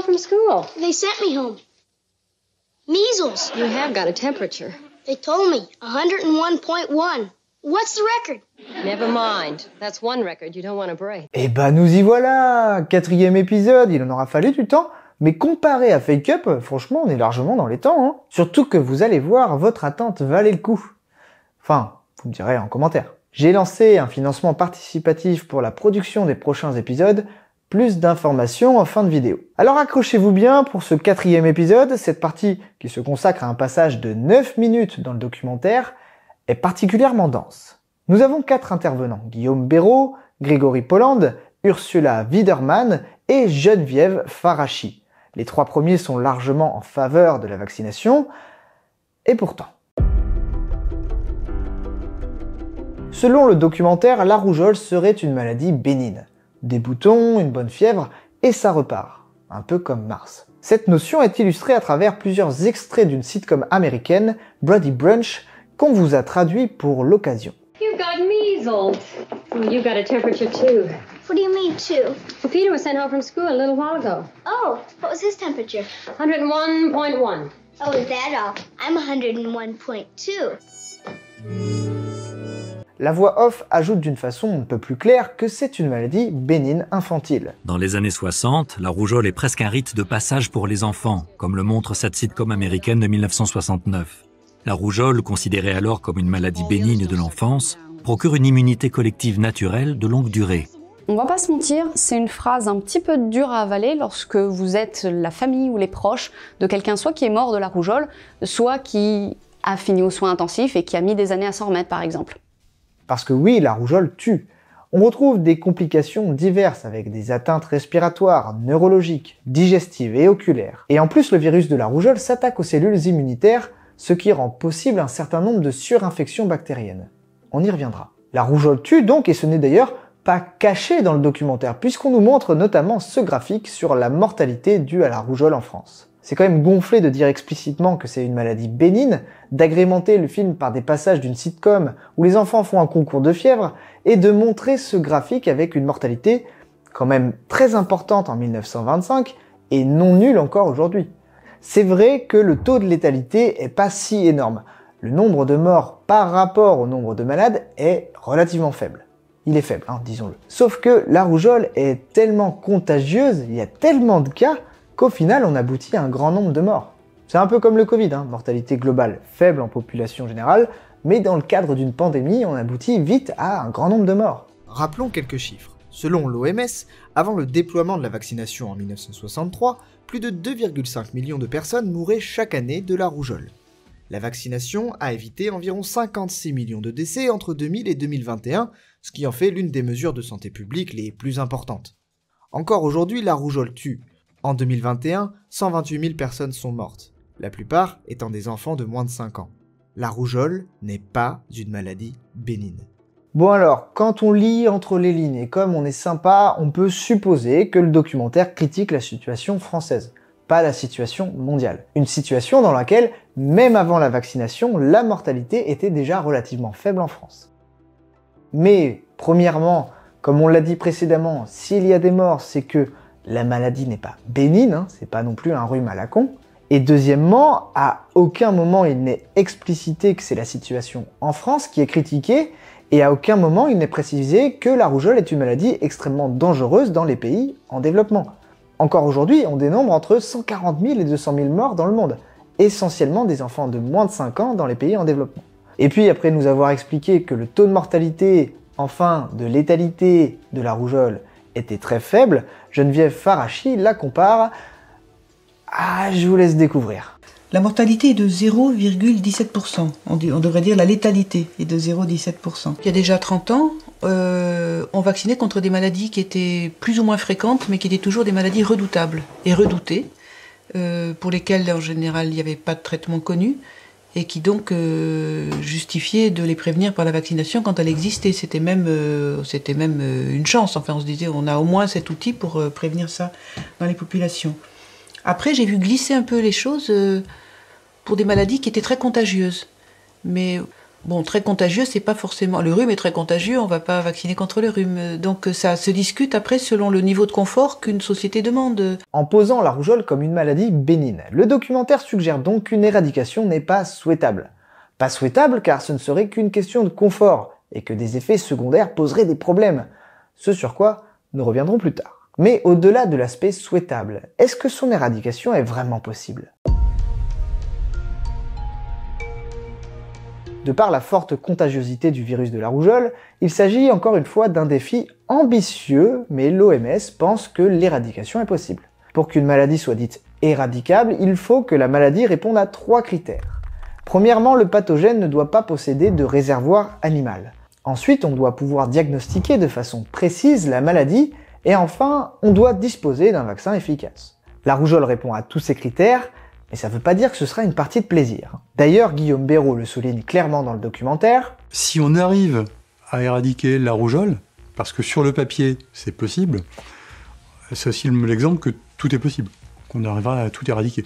from Eh ben nous y voilà, quatrième épisode. Il en aura fallu du temps. Mais comparé à Fake Up, franchement, on est largement dans les temps. Hein. Surtout que vous allez voir, votre attente valait le coup. Enfin, vous me direz en commentaire. J'ai lancé un financement participatif pour la production des prochains épisodes plus d'informations en fin de vidéo. Alors accrochez-vous bien pour ce quatrième épisode, cette partie qui se consacre à un passage de 9 minutes dans le documentaire est particulièrement dense. Nous avons quatre intervenants, Guillaume Béraud, Grégory Poland, Ursula Wiedermann et Geneviève Farachi. Les trois premiers sont largement en faveur de la vaccination, et pourtant. Selon le documentaire, la rougeole serait une maladie bénigne des boutons, une bonne fièvre, et ça repart. Un peu comme Mars. Cette notion est illustrée à travers plusieurs extraits d'une sitcom américaine, Brady Brunch, qu'on vous a traduit pour l'occasion. You got measles. You got a temperature too. What do you mean too? Well, Peter was sent home from school a little while ago. Oh, what was his temperature? 101.1. Oh, is that all? I'm 101.2. La voix off ajoute d'une façon un peu plus claire que c'est une maladie bénigne infantile. Dans les années 60, la rougeole est presque un rite de passage pour les enfants, comme le montre cette sitcom américaine de 1969. La rougeole, considérée alors comme une maladie bénigne de l'enfance, procure une immunité collective naturelle de longue durée. On va pas se mentir, c'est une phrase un petit peu dure à avaler lorsque vous êtes la famille ou les proches de quelqu'un soit qui est mort de la rougeole, soit qui a fini aux soins intensifs et qui a mis des années à s'en remettre par exemple. Parce que oui, la rougeole tue. On retrouve des complications diverses avec des atteintes respiratoires, neurologiques, digestives et oculaires. Et en plus, le virus de la rougeole s'attaque aux cellules immunitaires, ce qui rend possible un certain nombre de surinfections bactériennes. On y reviendra. La rougeole tue donc, et ce n'est d'ailleurs pas caché dans le documentaire, puisqu'on nous montre notamment ce graphique sur la mortalité due à la rougeole en France. C'est quand même gonflé de dire explicitement que c'est une maladie bénigne, d'agrémenter le film par des passages d'une sitcom où les enfants font un concours de fièvre, et de montrer ce graphique avec une mortalité quand même très importante en 1925 et non nulle encore aujourd'hui. C'est vrai que le taux de létalité est pas si énorme. Le nombre de morts par rapport au nombre de malades est relativement faible. Il est faible, hein, disons-le. Sauf que la rougeole est tellement contagieuse, il y a tellement de cas qu'au final on aboutit à un grand nombre de morts. C'est un peu comme le Covid, hein. mortalité globale faible en population générale, mais dans le cadre d'une pandémie, on aboutit vite à un grand nombre de morts. Rappelons quelques chiffres. Selon l'OMS, avant le déploiement de la vaccination en 1963, plus de 2,5 millions de personnes mouraient chaque année de la rougeole. La vaccination a évité environ 56 millions de décès entre 2000 et 2021, ce qui en fait l'une des mesures de santé publique les plus importantes. Encore aujourd'hui, la rougeole tue en 2021, 128 000 personnes sont mortes, la plupart étant des enfants de moins de 5 ans. La rougeole n'est pas une maladie bénigne. Bon alors, quand on lit entre les lignes et comme on est sympa, on peut supposer que le documentaire critique la situation française, pas la situation mondiale. Une situation dans laquelle, même avant la vaccination, la mortalité était déjà relativement faible en France. Mais, premièrement, comme on l'a dit précédemment, s'il y a des morts, c'est que la maladie n'est pas bénigne, hein, c'est pas non plus un rhume à la con. Et deuxièmement, à aucun moment il n'est explicité que c'est la situation en France qui est critiquée, et à aucun moment il n'est précisé que la rougeole est une maladie extrêmement dangereuse dans les pays en développement. Encore aujourd'hui, on dénombre entre 140 000 et 200 000 morts dans le monde, essentiellement des enfants de moins de 5 ans dans les pays en développement. Et puis après nous avoir expliqué que le taux de mortalité, enfin de létalité de la rougeole était très faible, Geneviève Farachi la compare Ah, je vous laisse découvrir. La mortalité est de 0,17%. On, devrait dire la létalité est de 0,17%. Il y a déjà 30 ans, euh, on vaccinait contre des maladies qui étaient plus ou moins fréquentes, mais qui étaient toujours des maladies redoutables et redoutées, euh, pour lesquelles en général il n'y avait pas de traitement connu et qui donc euh, justifiait de les prévenir par la vaccination quand elle existait. C'était même, euh, c'était même euh, une chance. Enfin, on se disait, on a au moins cet outil pour prévenir ça dans les populations. Après, j'ai vu glisser un peu les choses pour des maladies qui étaient très contagieuses. Mais Bon, très contagieux, c'est pas forcément. Le rhume est très contagieux, on va pas vacciner contre le rhume. Donc ça se discute après selon le niveau de confort qu'une société demande. En posant la rougeole comme une maladie bénigne, le documentaire suggère donc qu'une éradication n'est pas souhaitable. Pas souhaitable car ce ne serait qu'une question de confort et que des effets secondaires poseraient des problèmes. Ce sur quoi nous reviendrons plus tard. Mais au-delà de l'aspect souhaitable, est-ce que son éradication est vraiment possible De par la forte contagiosité du virus de la rougeole, il s'agit encore une fois d'un défi ambitieux, mais l'OMS pense que l'éradication est possible. Pour qu'une maladie soit dite éradicable, il faut que la maladie réponde à trois critères. Premièrement, le pathogène ne doit pas posséder de réservoir animal. Ensuite, on doit pouvoir diagnostiquer de façon précise la maladie. Et enfin, on doit disposer d'un vaccin efficace. La rougeole répond à tous ces critères, mais ça ne veut pas dire que ce sera une partie de plaisir. D'ailleurs, Guillaume Béraud le souligne clairement dans le documentaire. Si on arrive à éradiquer la rougeole, parce que sur le papier, c'est possible, c'est aussi l'exemple que tout est possible, qu'on arrivera à tout éradiquer.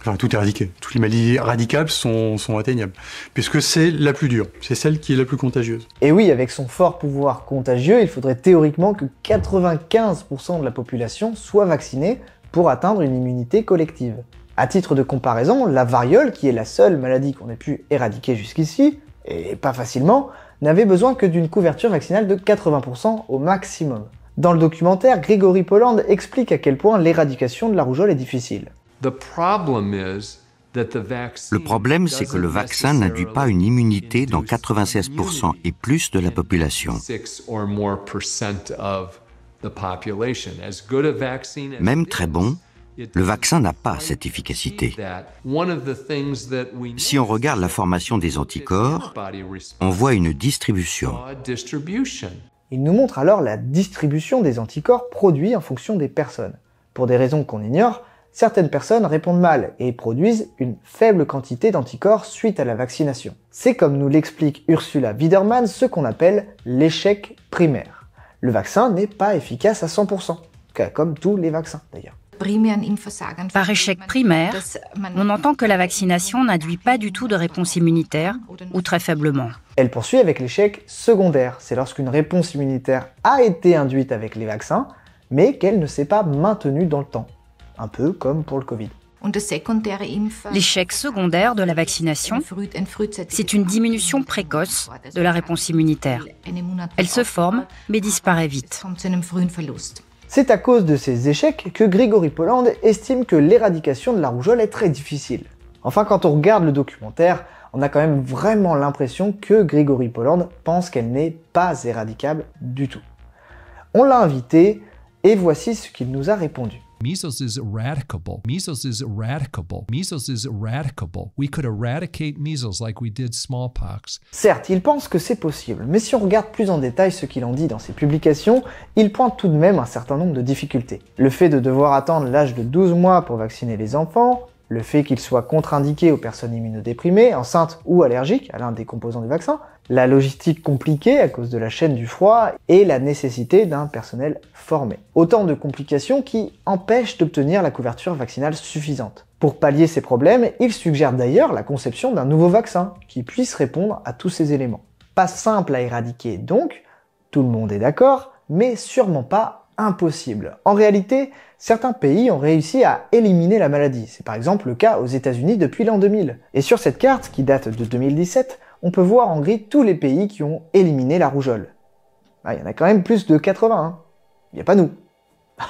Enfin, tout éradiquer. éradiqué. Toutes les maladies radicales sont atteignables. Puisque c'est la plus dure. C'est celle qui est la plus contagieuse. Et oui, avec son fort pouvoir contagieux, il faudrait théoriquement que 95% de la population soit vaccinée pour atteindre une immunité collective. À titre de comparaison, la variole, qui est la seule maladie qu'on ait pu éradiquer jusqu'ici, et pas facilement, n'avait besoin que d'une couverture vaccinale de 80% au maximum. Dans le documentaire, Grégory Poland explique à quel point l'éradication de la rougeole est difficile. Le problème, c'est que le vaccin n'induit pas une immunité dans 96% et plus de la population. Même très bon, le vaccin n'a pas cette efficacité. Si on regarde la formation des anticorps, on voit une distribution. Il nous montre alors la distribution des anticorps produits en fonction des personnes. Pour des raisons qu'on ignore, certaines personnes répondent mal et produisent une faible quantité d'anticorps suite à la vaccination. C'est comme nous l'explique Ursula Widerman ce qu'on appelle l'échec primaire le vaccin n'est pas efficace à 100%, comme tous les vaccins d'ailleurs. Par échec primaire, on entend que la vaccination n'induit pas du tout de réponse immunitaire, ou très faiblement. Elle poursuit avec l'échec secondaire. C'est lorsqu'une réponse immunitaire a été induite avec les vaccins, mais qu'elle ne s'est pas maintenue dans le temps. Un peu comme pour le Covid. L'échec secondaire de la vaccination, c'est une diminution précoce de la réponse immunitaire. Elle se forme, mais disparaît vite. C'est à cause de ces échecs que Grégory Poland estime que l'éradication de la rougeole est très difficile. Enfin, quand on regarde le documentaire, on a quand même vraiment l'impression que Grégory Poland pense qu'elle n'est pas éradicable du tout. On l'a invité et voici ce qu'il nous a répondu. Measles is Measles is Measles is We could eradicate measles like we did smallpox. Certes, il pense que c'est possible, mais si on regarde plus en détail ce qu'il en dit dans ses publications, il pointe tout de même un certain nombre de difficultés. Le fait de devoir attendre l'âge de 12 mois pour vacciner les enfants, le fait qu'il soit contre-indiqué aux personnes immunodéprimées, enceintes ou allergiques à l'un des composants du vaccin, la logistique compliquée à cause de la chaîne du froid et la nécessité d'un personnel formé. Autant de complications qui empêchent d'obtenir la couverture vaccinale suffisante. Pour pallier ces problèmes, il suggère d'ailleurs la conception d'un nouveau vaccin qui puisse répondre à tous ces éléments. Pas simple à éradiquer donc, tout le monde est d'accord, mais sûrement pas impossible. En réalité, certains pays ont réussi à éliminer la maladie. C'est par exemple le cas aux États-Unis depuis l'an 2000. Et sur cette carte, qui date de 2017, on peut voir en gris tous les pays qui ont éliminé la rougeole. Ah, il y en a quand même plus de 80. Hein. Il hein. a pas nous.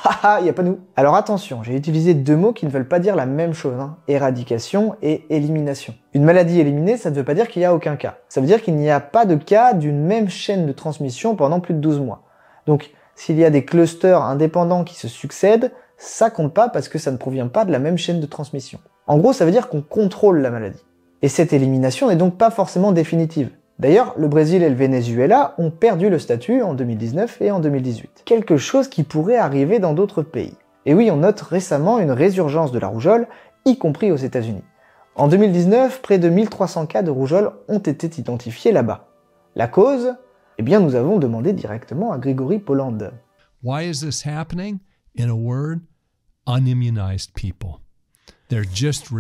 Ah, ah, il n'y a pas nous. Alors attention, j'ai utilisé deux mots qui ne veulent pas dire la même chose. Hein. Éradication et élimination. Une maladie éliminée, ça ne veut pas dire qu'il n'y a aucun cas. Ça veut dire qu'il n'y a pas de cas d'une même chaîne de transmission pendant plus de 12 mois. Donc, s'il y a des clusters indépendants qui se succèdent, ça compte pas parce que ça ne provient pas de la même chaîne de transmission. En gros, ça veut dire qu'on contrôle la maladie. Et cette élimination n'est donc pas forcément définitive. D'ailleurs, le Brésil et le Venezuela ont perdu le statut en 2019 et en 2018. Quelque chose qui pourrait arriver dans d'autres pays. Et oui, on note récemment une résurgence de la rougeole, y compris aux États-Unis. En 2019, près de 1300 cas de rougeole ont été identifiés là-bas. La cause Eh bien, nous avons demandé directement à Grégory Poland. Why is this happening? In a word, unimmunized people information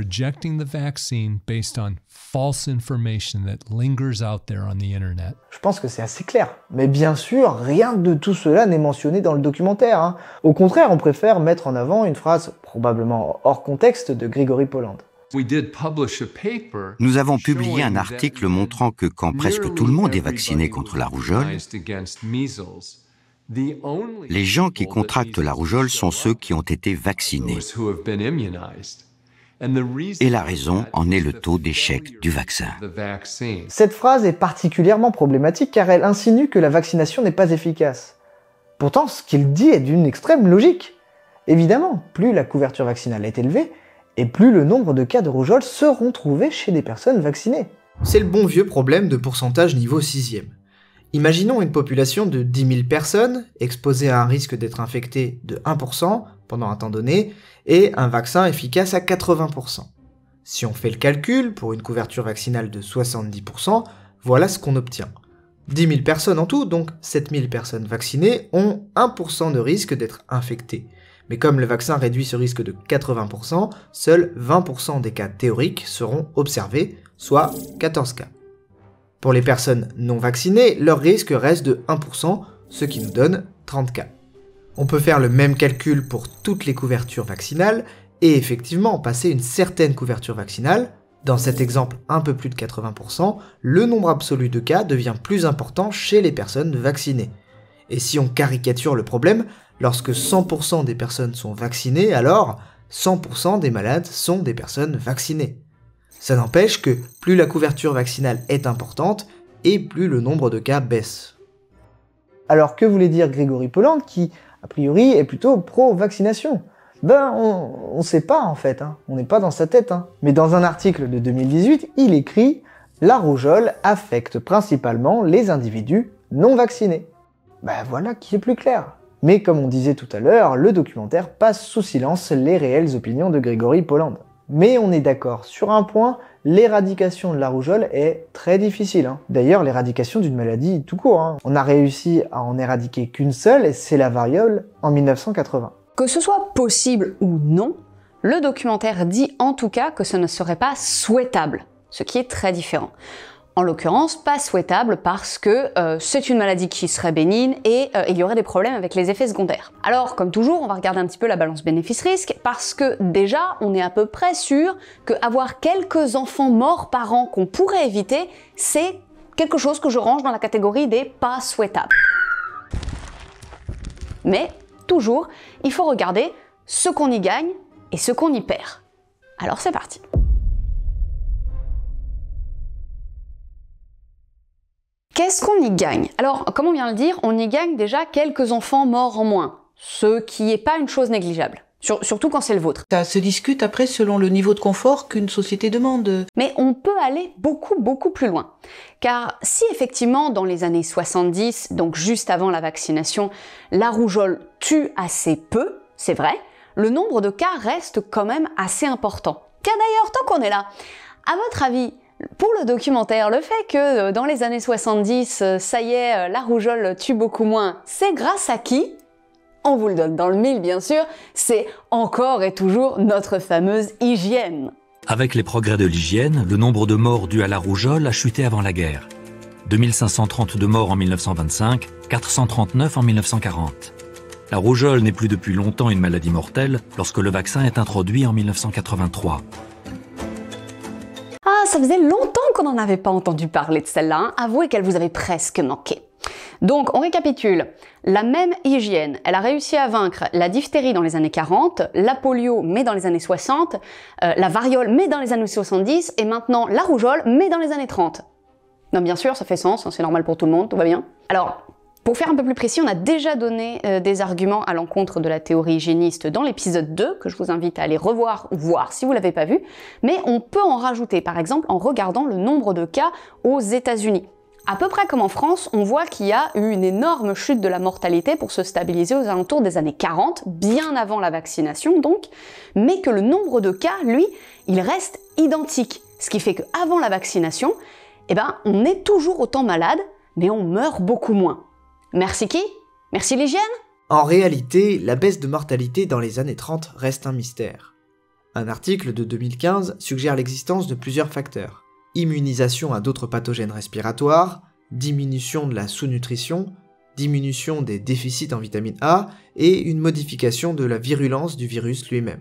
Je pense que c'est assez clair. Mais bien sûr, rien de tout cela n'est mentionné dans le documentaire. Hein. Au contraire, on préfère mettre en avant une phrase probablement hors contexte de Grégory Poland. Nous avons publié un article montrant que quand presque tout le monde est vacciné contre la rougeole, les gens qui contractent la rougeole sont ceux qui ont été vaccinés. Et la raison en est le taux d'échec du vaccin. Cette phrase est particulièrement problématique car elle insinue que la vaccination n'est pas efficace. Pourtant, ce qu'il dit est d'une extrême logique. Évidemment, plus la couverture vaccinale est élevée, et plus le nombre de cas de rougeole seront trouvés chez des personnes vaccinées. C'est le bon vieux problème de pourcentage niveau 6 Imaginons une population de 10 000 personnes exposées à un risque d'être infectées de 1% pendant un temps donné et un vaccin efficace à 80%. Si on fait le calcul, pour une couverture vaccinale de 70%, voilà ce qu'on obtient. 10 000 personnes en tout, donc 7 000 personnes vaccinées, ont 1% de risque d'être infectées. Mais comme le vaccin réduit ce risque de 80%, seuls 20% des cas théoriques seront observés, soit 14 cas. Pour les personnes non vaccinées, leur risque reste de 1%, ce qui nous donne 30 cas. On peut faire le même calcul pour toutes les couvertures vaccinales et effectivement passer une certaine couverture vaccinale. Dans cet exemple, un peu plus de 80%, le nombre absolu de cas devient plus important chez les personnes vaccinées. Et si on caricature le problème, lorsque 100% des personnes sont vaccinées, alors 100% des malades sont des personnes vaccinées. Ça n'empêche que plus la couverture vaccinale est importante, et plus le nombre de cas baisse. Alors que voulait dire Grégory Poland qui a priori, est plutôt pro-vaccination. Ben, on ne sait pas en fait, hein. on n'est pas dans sa tête. Hein. Mais dans un article de 2018, il écrit La rougeole affecte principalement les individus non vaccinés. Ben voilà qui est plus clair. Mais comme on disait tout à l'heure, le documentaire passe sous silence les réelles opinions de Grégory Poland. Mais on est d'accord sur un point, l'éradication de la rougeole est très difficile. Hein. D'ailleurs, l'éradication d'une maladie tout court. Hein. On a réussi à en éradiquer qu'une seule, et c'est la variole, en 1980. Que ce soit possible ou non, le documentaire dit en tout cas que ce ne serait pas souhaitable, ce qui est très différent en l'occurrence pas souhaitable parce que euh, c'est une maladie qui serait bénigne et euh, il y aurait des problèmes avec les effets secondaires. Alors comme toujours, on va regarder un petit peu la balance bénéfice-risque parce que déjà on est à peu près sûr que avoir quelques enfants morts par an qu'on pourrait éviter, c'est quelque chose que je range dans la catégorie des pas souhaitables. Mais toujours, il faut regarder ce qu'on y gagne et ce qu'on y perd. Alors c'est parti. Qu'est-ce qu'on y gagne Alors, comme on vient de le dire, on y gagne déjà quelques enfants morts en moins, ce qui n'est pas une chose négligeable. surtout quand c'est le vôtre. Ça se discute après selon le niveau de confort qu'une société demande. Mais on peut aller beaucoup beaucoup plus loin. Car si effectivement dans les années 70, donc juste avant la vaccination, la rougeole tue assez peu, c'est vrai, le nombre de cas reste quand même assez important. Car d'ailleurs, tant qu'on est là, à votre avis, pour le documentaire, le fait que euh, dans les années 70, euh, ça y est, euh, la rougeole tue beaucoup moins, c'est grâce à qui On vous le donne dans le mille bien sûr, c'est encore et toujours notre fameuse hygiène. Avec les progrès de l'hygiène, le nombre de morts dus à la rougeole a chuté avant la guerre. 2532 morts en 1925, 439 en 1940. La rougeole n'est plus depuis longtemps une maladie mortelle lorsque le vaccin est introduit en 1983 ça faisait longtemps qu'on n'en avait pas entendu parler de celle-là. Hein. Avouez qu'elle vous avait presque manqué. Donc, on récapitule. La même hygiène, elle a réussi à vaincre la diphtérie dans les années 40, la polio, mais dans les années 60, euh, la variole, mais dans les années 70, et maintenant la rougeole, mais dans les années 30. Non, bien sûr, ça fait sens, hein, c'est normal pour tout le monde, tout va bien. Alors, pour faire un peu plus précis, on a déjà donné euh, des arguments à l'encontre de la théorie hygiéniste dans l'épisode 2, que je vous invite à aller revoir ou voir si vous l'avez pas vu, mais on peut en rajouter, par exemple en regardant le nombre de cas aux États-Unis. À peu près comme en France, on voit qu'il y a eu une énorme chute de la mortalité pour se stabiliser aux alentours des années 40, bien avant la vaccination donc, mais que le nombre de cas, lui, il reste identique. Ce qui fait qu'avant la vaccination, eh ben, on est toujours autant malade, mais on meurt beaucoup moins. Merci qui Merci l'hygiène En réalité, la baisse de mortalité dans les années 30 reste un mystère. Un article de 2015 suggère l'existence de plusieurs facteurs. Immunisation à d'autres pathogènes respiratoires, diminution de la sous-nutrition, diminution des déficits en vitamine A et une modification de la virulence du virus lui-même.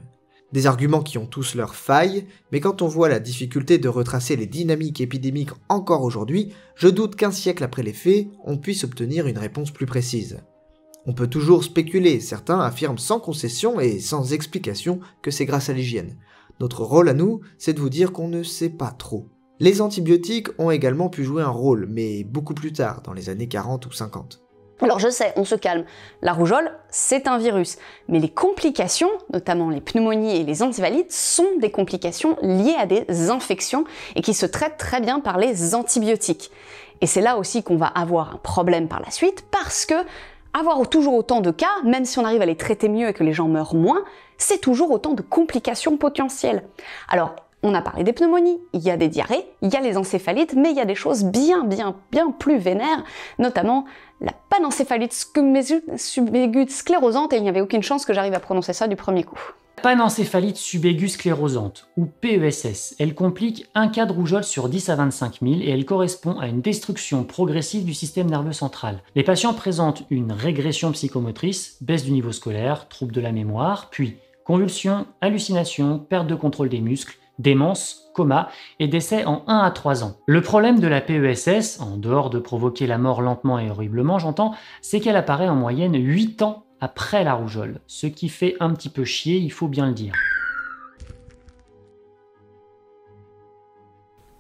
Des arguments qui ont tous leurs failles, mais quand on voit la difficulté de retracer les dynamiques épidémiques encore aujourd'hui, je doute qu'un siècle après les faits, on puisse obtenir une réponse plus précise. On peut toujours spéculer, certains affirment sans concession et sans explication que c'est grâce à l'hygiène. Notre rôle à nous, c'est de vous dire qu'on ne sait pas trop. Les antibiotiques ont également pu jouer un rôle, mais beaucoup plus tard, dans les années 40 ou 50. Alors je sais, on se calme, la rougeole, c'est un virus, mais les complications, notamment les pneumonies et les antivalides, sont des complications liées à des infections et qui se traitent très bien par les antibiotiques. Et c'est là aussi qu'on va avoir un problème par la suite parce que avoir toujours autant de cas, même si on arrive à les traiter mieux et que les gens meurent moins, c'est toujours autant de complications potentielles. Alors, on a parlé des pneumonies, il y a des diarrhées, il y a les encéphalites, mais il y a des choses bien, bien, bien plus vénères, notamment la panencéphalite encéphalite sclérosante et il n'y avait aucune chance que j'arrive à prononcer ça du premier coup. Panencéphalite subaiguë sclérosante, ou PESS, elle complique un cas de rougeole sur 10 à 25 000 et elle correspond à une destruction progressive du système nerveux central. Les patients présentent une régression psychomotrice, baisse du niveau scolaire, troubles de la mémoire, puis convulsions, hallucinations, perte de contrôle des muscles, démence, coma et décès en 1 à 3 ans. Le problème de la PESS, en dehors de provoquer la mort lentement et horriblement, j'entends, c'est qu'elle apparaît en moyenne 8 ans après la rougeole, ce qui fait un petit peu chier, il faut bien le dire.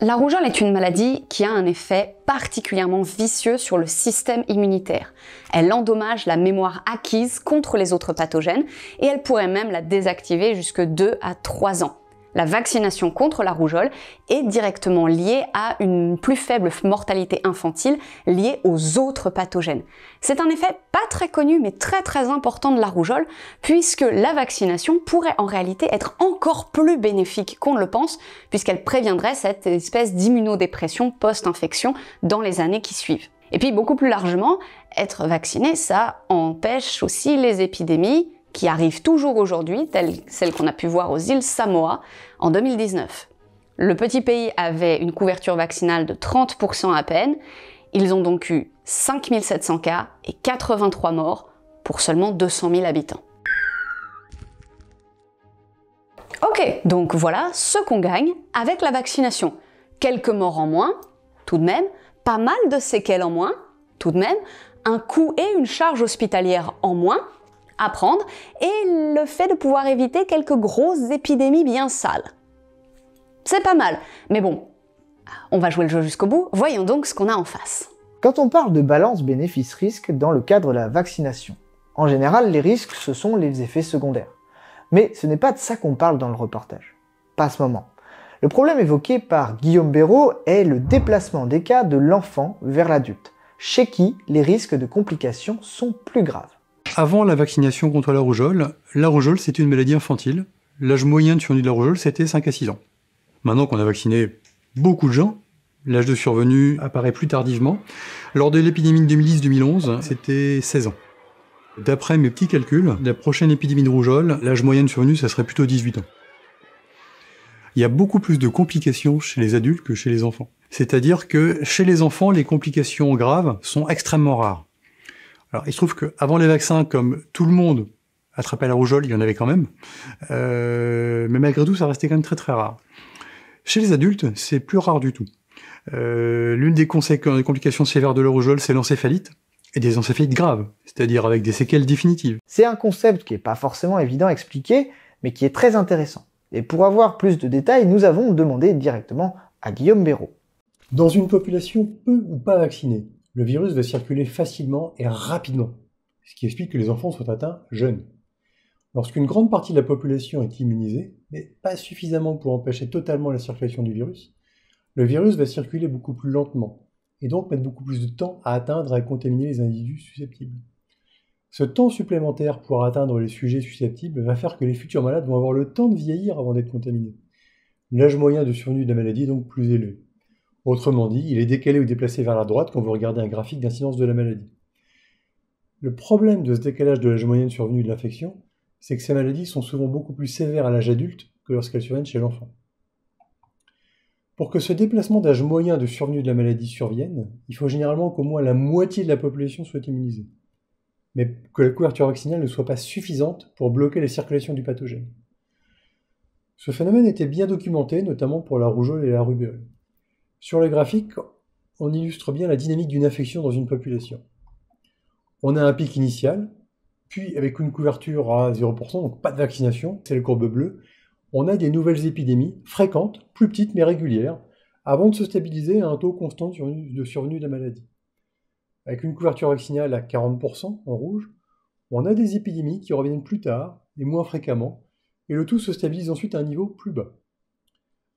La rougeole est une maladie qui a un effet particulièrement vicieux sur le système immunitaire. Elle endommage la mémoire acquise contre les autres pathogènes et elle pourrait même la désactiver jusque 2 à 3 ans. La vaccination contre la rougeole est directement liée à une plus faible mortalité infantile liée aux autres pathogènes. C'est un effet pas très connu mais très très important de la rougeole puisque la vaccination pourrait en réalité être encore plus bénéfique qu'on le pense puisqu'elle préviendrait cette espèce d'immunodépression post-infection dans les années qui suivent. Et puis beaucoup plus largement, être vacciné, ça empêche aussi les épidémies, qui arrive toujours aujourd'hui, telle celle qu'on a pu voir aux îles Samoa en 2019. Le petit pays avait une couverture vaccinale de 30% à peine, ils ont donc eu 5700 cas et 83 morts pour seulement 200 000 habitants. Ok, donc voilà ce qu'on gagne avec la vaccination. Quelques morts en moins, tout de même, pas mal de séquelles en moins, tout de même, un coût et une charge hospitalière en moins, Apprendre et le fait de pouvoir éviter quelques grosses épidémies bien sales. C'est pas mal, mais bon, on va jouer le jeu jusqu'au bout, voyons donc ce qu'on a en face. Quand on parle de balance bénéfice-risque dans le cadre de la vaccination, en général les risques ce sont les effets secondaires. Mais ce n'est pas de ça qu'on parle dans le reportage. Pas à ce moment. Le problème évoqué par Guillaume Béraud est le déplacement des cas de l'enfant vers l'adulte, chez qui les risques de complications sont plus graves avant la vaccination contre la rougeole, la rougeole c'était une maladie infantile. L'âge moyen de survenue de la rougeole c'était 5 à 6 ans. Maintenant qu'on a vacciné beaucoup de gens, l'âge de survenue apparaît plus tardivement. Lors de l'épidémie de 2010-2011, c'était 16 ans. D'après mes petits calculs, la prochaine épidémie de rougeole, l'âge moyen de survenue, ça serait plutôt 18 ans. Il y a beaucoup plus de complications chez les adultes que chez les enfants. C'est-à-dire que chez les enfants, les complications graves sont extrêmement rares. Alors, il se trouve qu'avant les vaccins, comme tout le monde attrapait la rougeole, il y en avait quand même. Euh, mais malgré tout, ça restait quand même très très rare. Chez les adultes, c'est plus rare du tout. Euh, l'une des, des complications sévères de la rougeole, c'est l'encéphalite, et des encéphalites graves, c'est-à-dire avec des séquelles définitives. C'est un concept qui n'est pas forcément évident à expliquer, mais qui est très intéressant. Et pour avoir plus de détails, nous avons demandé directement à Guillaume Béraud. Dans une population peu ou pas vaccinée, le virus va circuler facilement et rapidement, ce qui explique que les enfants sont atteints jeunes. Lorsqu'une grande partie de la population est immunisée, mais pas suffisamment pour empêcher totalement la circulation du virus, le virus va circuler beaucoup plus lentement, et donc mettre beaucoup plus de temps à atteindre et à contaminer les individus susceptibles. Ce temps supplémentaire pour atteindre les sujets susceptibles va faire que les futurs malades vont avoir le temps de vieillir avant d'être contaminés. L'âge moyen de survenue de la maladie est donc plus élevé. Autrement dit, il est décalé ou déplacé vers la droite quand vous regardez un graphique d'incidence de la maladie. Le problème de ce décalage de l'âge moyen de survenu de l'infection, c'est que ces maladies sont souvent beaucoup plus sévères à l'âge adulte que lorsqu'elles surviennent chez l'enfant. Pour que ce déplacement d'âge moyen de survenue de la maladie survienne, il faut généralement qu'au moins la moitié de la population soit immunisée, mais que la couverture vaccinale ne soit pas suffisante pour bloquer la circulation du pathogène. Ce phénomène était bien documenté, notamment pour la rougeole et la rubéole. Sur le graphique, on illustre bien la dynamique d'une infection dans une population. On a un pic initial, puis avec une couverture à 0%, donc pas de vaccination, c'est le courbe bleue, on a des nouvelles épidémies fréquentes, plus petites mais régulières, avant de se stabiliser à un taux constant de survenue de la maladie. Avec une couverture vaccinale à 40% en rouge, on a des épidémies qui reviennent plus tard et moins fréquemment, et le tout se stabilise ensuite à un niveau plus bas.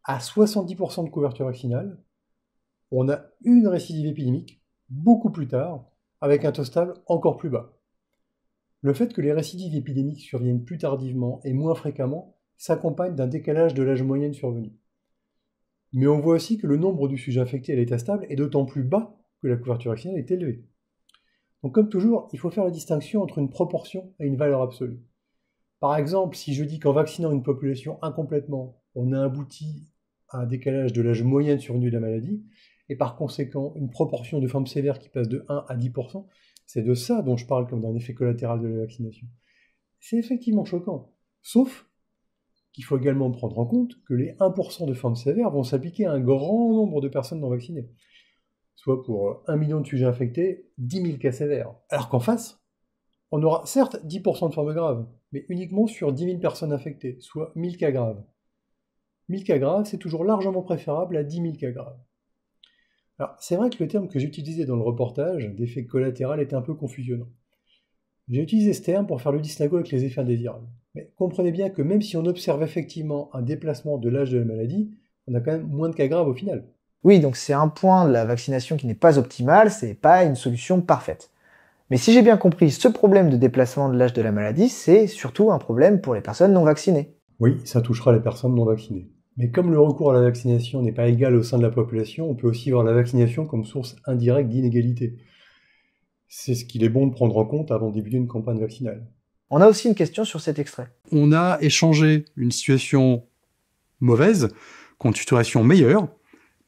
À 70% de couverture vaccinale, on a une récidive épidémique beaucoup plus tard, avec un taux stable encore plus bas. Le fait que les récidives épidémiques surviennent plus tardivement et moins fréquemment s'accompagne d'un décalage de l'âge moyen survenu. Mais on voit aussi que le nombre du sujet infecté à l'état stable est d'autant plus bas que la couverture vaccinale est élevée. Donc comme toujours, il faut faire la distinction entre une proportion et une valeur absolue. Par exemple, si je dis qu'en vaccinant une population incomplètement, on a abouti à un décalage de l'âge moyen survenu de la maladie, et par conséquent une proportion de formes sévères qui passe de 1 à 10%, c'est de ça dont je parle comme d'un effet collatéral de la vaccination. C'est effectivement choquant. Sauf qu'il faut également prendre en compte que les 1% de formes sévères vont s'appliquer à un grand nombre de personnes non vaccinées. Soit pour 1 euh, million de sujets infectés, 10 000 cas sévères. Alors qu'en face, on aura certes 10% de formes graves, mais uniquement sur 10 000 personnes infectées, soit 1000 cas graves. 1000 cas graves, c'est toujours largement préférable à 10 000 cas graves. Alors, c'est vrai que le terme que j'utilisais dans le reportage d'effet collatéral était un peu confusionnant. J'ai utilisé ce terme pour faire le distinguo avec les effets indésirables. Mais comprenez bien que même si on observe effectivement un déplacement de l'âge de la maladie, on a quand même moins de cas graves au final. Oui, donc c'est un point de la vaccination qui n'est pas optimal, c'est pas une solution parfaite. Mais si j'ai bien compris, ce problème de déplacement de l'âge de la maladie, c'est surtout un problème pour les personnes non vaccinées. Oui, ça touchera les personnes non vaccinées. Mais comme le recours à la vaccination n'est pas égal au sein de la population, on peut aussi voir la vaccination comme source indirecte d'inégalité. C'est ce qu'il est bon de prendre en compte avant de débuter une campagne vaccinale. On a aussi une question sur cet extrait. On a échangé une situation mauvaise contre une situation meilleure,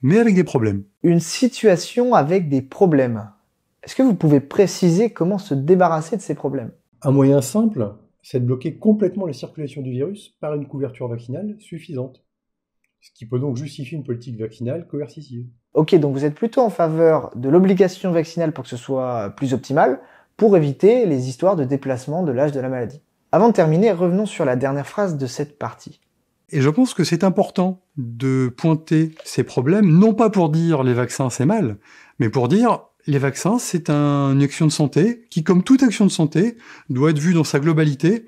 mais avec des problèmes. Une situation avec des problèmes. Est-ce que vous pouvez préciser comment se débarrasser de ces problèmes Un moyen simple, c'est de bloquer complètement la circulation du virus par une couverture vaccinale suffisante ce qui peut donc justifier une politique vaccinale coercitive. Ok, donc vous êtes plutôt en faveur de l'obligation vaccinale pour que ce soit plus optimal, pour éviter les histoires de déplacement de l'âge de la maladie. Avant de terminer, revenons sur la dernière phrase de cette partie. Et je pense que c'est important de pointer ces problèmes, non pas pour dire les vaccins c'est mal, mais pour dire les vaccins c'est une action de santé qui, comme toute action de santé, doit être vue dans sa globalité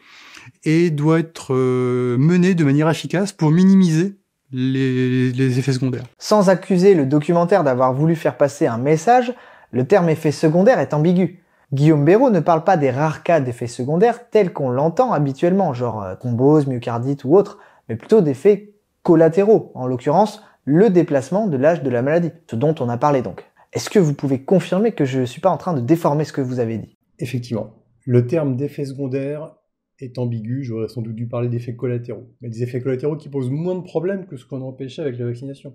et doit être euh, menée de manière efficace pour minimiser les, effets secondaires. Sans accuser le documentaire d'avoir voulu faire passer un message, le terme effet secondaire est ambigu. Guillaume Béraud ne parle pas des rares cas d'effets secondaires tels qu'on l'entend habituellement, genre euh, thrombose, myocardite ou autre, mais plutôt d'effets collatéraux, en l'occurrence le déplacement de l'âge de la maladie, ce dont on a parlé donc. Est-ce que vous pouvez confirmer que je ne suis pas en train de déformer ce que vous avez dit Effectivement. Le terme d'effet secondaire est ambigu, J'aurais sans doute dû parler d'effets collatéraux. Mais des effets collatéraux qui posent moins de problèmes que ce qu'on empêchait avec la vaccination.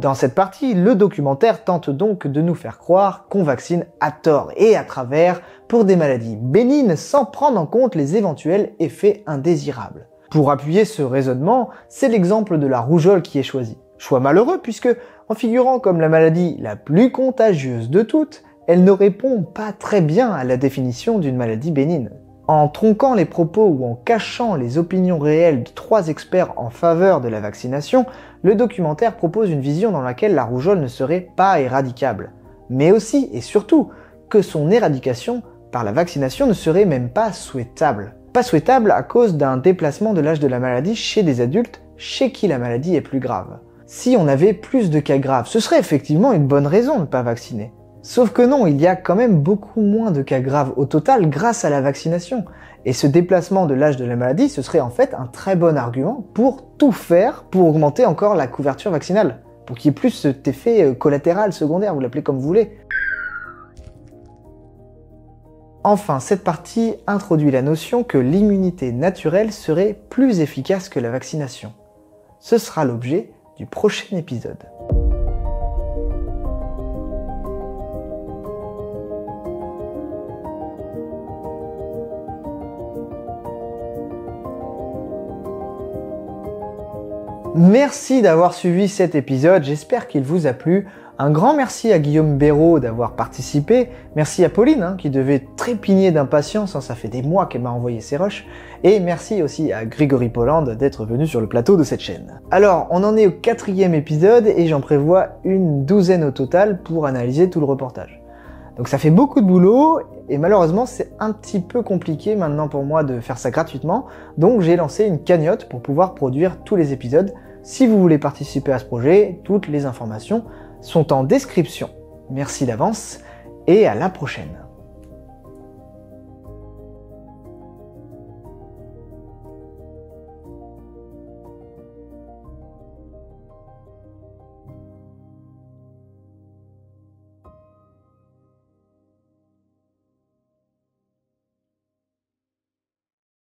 Dans cette partie, le documentaire tente donc de nous faire croire qu'on vaccine à tort et à travers pour des maladies bénignes sans prendre en compte les éventuels effets indésirables. Pour appuyer ce raisonnement, c'est l'exemple de la rougeole qui est choisi. Choix malheureux puisque, en figurant comme la maladie la plus contagieuse de toutes, elle ne répond pas très bien à la définition d'une maladie bénigne. En tronquant les propos ou en cachant les opinions réelles de trois experts en faveur de la vaccination, le documentaire propose une vision dans laquelle la rougeole ne serait pas éradicable, mais aussi et surtout que son éradication par la vaccination ne serait même pas souhaitable. Pas souhaitable à cause d'un déplacement de l'âge de la maladie chez des adultes chez qui la maladie est plus grave. Si on avait plus de cas graves, ce serait effectivement une bonne raison de ne pas vacciner. Sauf que non, il y a quand même beaucoup moins de cas graves au total grâce à la vaccination. Et ce déplacement de l'âge de la maladie, ce serait en fait un très bon argument pour tout faire pour augmenter encore la couverture vaccinale, pour qu'il y ait plus cet effet euh, collatéral secondaire, vous l'appelez comme vous voulez. Enfin, cette partie introduit la notion que l'immunité naturelle serait plus efficace que la vaccination. Ce sera l'objet du prochain épisode. Merci d'avoir suivi cet épisode, j'espère qu'il vous a plu. Un grand merci à Guillaume Béraud d'avoir participé. Merci à Pauline hein, qui devait trépigner d'impatience, hein, ça fait des mois qu'elle m'a envoyé ses rushs. Et merci aussi à Grégory Poland d'être venu sur le plateau de cette chaîne. Alors, on en est au quatrième épisode et j'en prévois une douzaine au total pour analyser tout le reportage. Donc ça fait beaucoup de boulot et malheureusement, c'est un petit peu compliqué maintenant pour moi de faire ça gratuitement. Donc j'ai lancé une cagnotte pour pouvoir produire tous les épisodes. Si vous voulez participer à ce projet, toutes les informations sont en description. Merci d'avance et à la prochaine.